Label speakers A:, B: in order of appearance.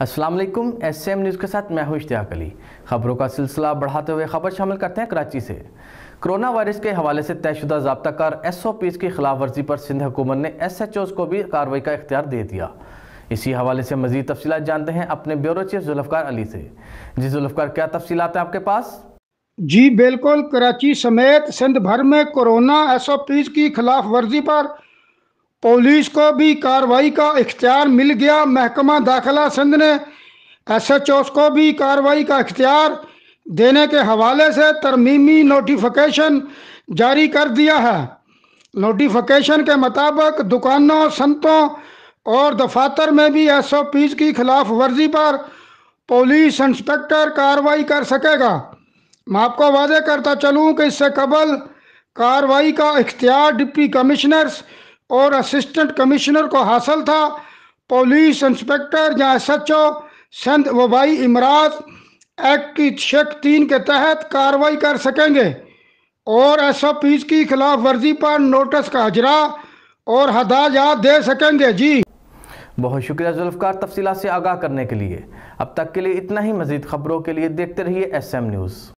A: अस्सलाम वालेकुम SM news के साथ मैं हूं इश्तियाक अली खबरों का सिलसिला बढ़ाते हुए खबर शामिल करते हैं कराची से कोरोना वायरस के हवाले से तयशुदा कर एस ओ पीज़ की खिलाफ वर्जी पर सिंध हुकूमत ने एस एच ओज़ को भी कार्रवाई का इख्तियार दे दिया इसी हवाले से मजीद तफसी जानते हैं अपने ब्यूरो चीफ जुल्फकार अली से जी जुल्फकार क्या तफसीत हैं आपके
B: पास जी बिल्कुल कराची समेत सिंध भर में कोरोना एस ओ पीज़ की खिलाफ वर्जी पर पुलिस को भी कार्रवाई का इख्तियार मिल गया महकमा दाखिला सिंध ने एस एच ओस को भी कार्रवाई का इख्तियार देने के हवाले से तरमीमी नोटिफिकेशन जारी कर दिया है नोटिफिकेशन के मुताबिक दुकानों संतों और दफातर में भी एस ओ पीज की खिलाफ वर्जी पर पुलिस इंस्पेक्टर कार्रवाई कर सकेगा मैं आपको वादे करता चलूँ कि इससे कबल कार्रवाई का इख्तियार डिप्टी कमिश्नर्स और असिस्टेंट कमिश्नर को हासिल था पुलिस इंस्पेक्टर या एस एच ओ सिंध वबाई इमराज एक्ट की शेख तीन के तहत कार्रवाई कर सकेंगे और एस ओ पी की खिलाफ वर्जी पर नोटिस का हजरा और हदाजा दे सकेंगे जी बहुत शुक्रिया जुल्फकार
A: तफसीला से आगाह करने के लिए अब तक के लिए इतना ही मजीद खबरों के लिए देखते रहिए एस एम न्यूज़